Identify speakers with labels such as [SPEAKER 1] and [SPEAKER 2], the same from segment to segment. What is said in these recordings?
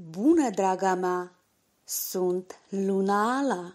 [SPEAKER 1] Bună, draga mea! Sunt Luna Ala!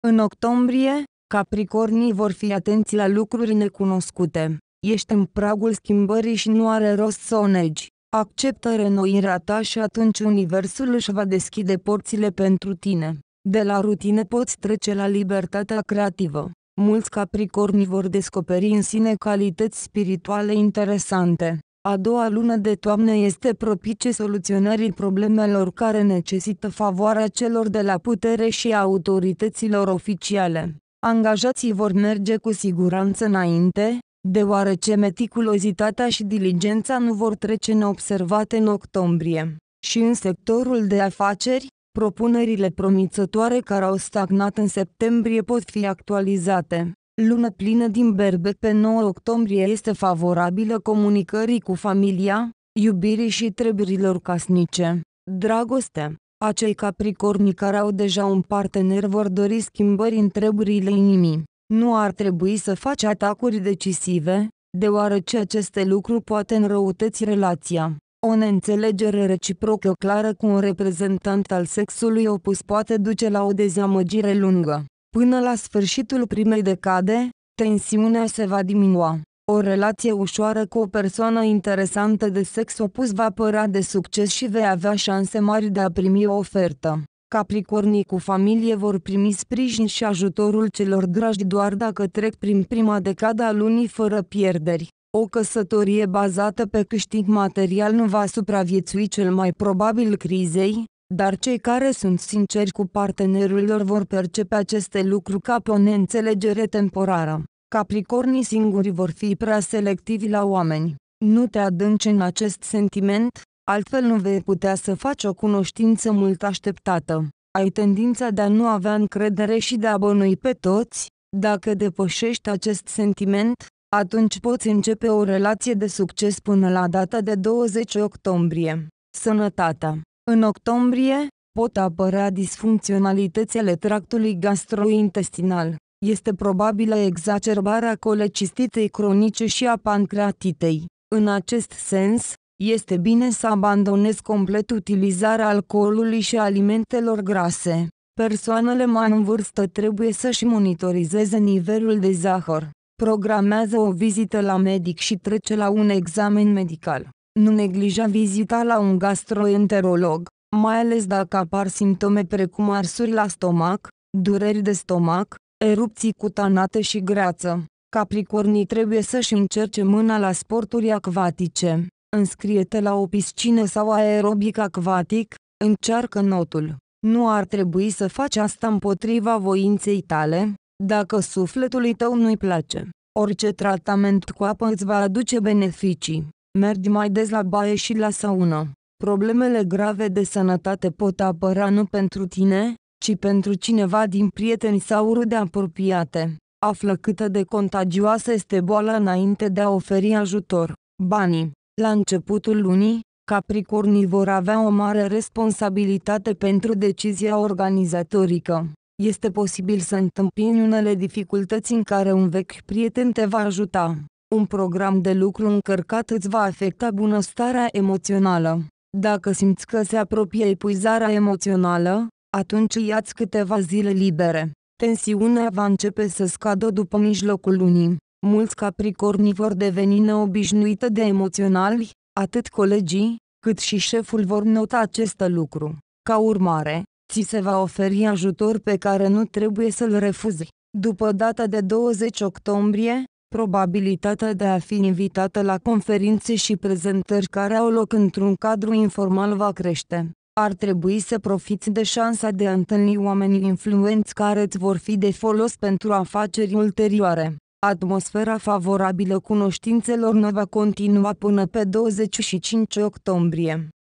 [SPEAKER 1] În octombrie, Capricornii vor fi atenți la lucruri necunoscute. Ești în pragul schimbării și nu are rost să o negi. Acceptă renoirea ta și atunci universul își va deschide porțile pentru tine. De la rutine poți trece la libertatea creativă mulți capricorni vor descoperi în sine calități spirituale interesante. A doua lună de toamnă este propice soluționării problemelor care necesită favoarea celor de la putere și a autorităților oficiale. Angajații vor merge cu siguranță înainte, deoarece meticulozitatea și diligența nu vor trece neobservate în octombrie. Și în sectorul de afaceri, Propunerile promițătoare care au stagnat în septembrie pot fi actualizate. Lună plină din berbe pe 9 octombrie este favorabilă comunicării cu familia, iubirii și treburilor casnice. Dragoste acei capricorni care au deja un partener vor dori schimbări în treburile inimii. Nu ar trebui să faci atacuri decisive, deoarece aceste lucruri poate înrăutăți relația. O neînțelegere reciprocă clară cu un reprezentant al sexului opus poate duce la o dezamăgire lungă. Până la sfârșitul primei decade, tensiunea se va diminua. O relație ușoară cu o persoană interesantă de sex opus va părea de succes și vei avea șanse mari de a primi o ofertă. Capricornii cu familie vor primi sprijin și ajutorul celor dragi doar dacă trec prin prima decada a lunii fără pierderi. O căsătorie bazată pe câștig material nu va supraviețui cel mai probabil crizei, dar cei care sunt sinceri cu partenerul lor vor percepe aceste lucruri ca pe o neînțelegere temporară. Capricornii singuri vor fi prea selectivi la oameni. Nu te adânci în acest sentiment, altfel nu vei putea să faci o cunoștință mult așteptată. Ai tendința de a nu avea încredere și de a bănui pe toți, dacă depășești acest sentiment, atunci poți începe o relație de succes până la data de 20 octombrie. Sănătatea. În octombrie, pot apărea disfuncționalitățile tractului gastrointestinal. Este probabilă exacerbarea colecistitei cronice și a pancreatitei. În acest sens, este bine să abandonezi complet utilizarea alcoolului și alimentelor grase. Persoanele mai în vârstă trebuie să-și monitorizeze nivelul de zahăr. Programează o vizită la medic și trece la un examen medical. Nu neglija vizita la un gastroenterolog, mai ales dacă apar simptome precum arsuri la stomac, dureri de stomac, erupții cutanate și greață. Capricornii trebuie să-și încerce mâna la sporturi acvatice. Înscrie-te la o piscină sau aerobic acvatic, încearcă notul. Nu ar trebui să faci asta împotriva voinței tale, dacă sufletului tău nu-i place, orice tratament cu apă îți va aduce beneficii. Mergi mai des la baie și la saună. Problemele grave de sănătate pot apăra nu pentru tine, ci pentru cineva din prieteni sau rude apropiate. Află câtă de contagioasă este boala înainte de a oferi ajutor. Banii. La începutul lunii, Capricornii vor avea o mare responsabilitate pentru decizia organizatorică este posibil să întâmpini unele dificultăți în care un vechi prieten te va ajuta. Un program de lucru încărcat îți va afecta bunăstarea emoțională. Dacă simți că se apropie epuizarea emoțională, atunci iați câteva zile libere. Tensiunea va începe să scadă după mijlocul lunii. Mulți capricorni vor deveni neobișnuită de emoționali, atât colegii, cât și șeful vor nota acest lucru. Ca urmare, Ți se va oferi ajutor pe care nu trebuie să-l refuzi. După data de 20 octombrie, probabilitatea de a fi invitată la conferințe și prezentări care au loc într-un cadru informal va crește. Ar trebui să profiți de șansa de a întâlni oamenii influenți care îți vor fi de folos pentru afaceri ulterioare. Atmosfera favorabilă cunoștințelor nu va continua până pe 25 octombrie.